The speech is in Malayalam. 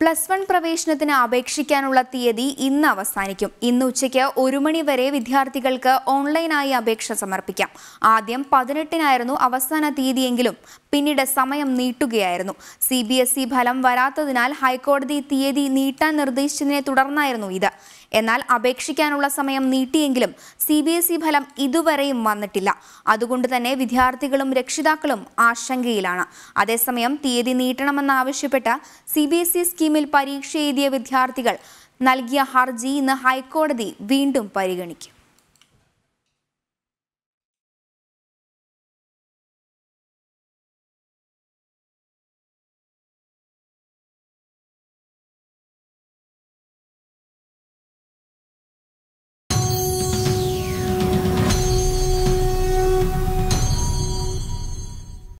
പ്ലസ് വൺ പ്രവേശനത്തിന് അപേക്ഷിക്കാനുള്ള തീയതി ഇന്ന് അവസാനിക്കും ഇന്ന് ഉച്ചയ്ക്ക് ഒരു മണി വരെ വിദ്യാർത്ഥികൾക്ക് ഓൺലൈനായി അപേക്ഷ സമർപ്പിക്കാം ആദ്യം പതിനെട്ടിനായിരുന്നു അവസാന തീയതിയെങ്കിലും പിന്നീട് സമയം നീട്ടുകയായിരുന്നു സി ഫലം വരാത്തതിനാൽ ഹൈക്കോടതി തീയതി നീട്ടാൻ നിർദ്ദേശിച്ചതിനെ തുടർന്നായിരുന്നു ഇത് എന്നാൽ അപേക്ഷിക്കാനുള്ള സമയം നീട്ടിയെങ്കിലും സി ബി എസ് ഇ ഫലം ഇതുവരെയും വന്നിട്ടില്ല അതുകൊണ്ട് തന്നെ വിദ്യാർത്ഥികളും രക്ഷിതാക്കളും ആശങ്കയിലാണ് അതേസമയം തീയതി നീട്ടണമെന്നാവശ്യപ്പെട്ട് സി ബി എസ് ഇ സ്കീമിൽ പരീക്ഷ എഴുതിയ വിദ്യാർത്ഥികൾ നൽകിയ ഹർജി ഇന്ന് ഹൈക്കോടതി വീണ്ടും പരിഗണിക്കും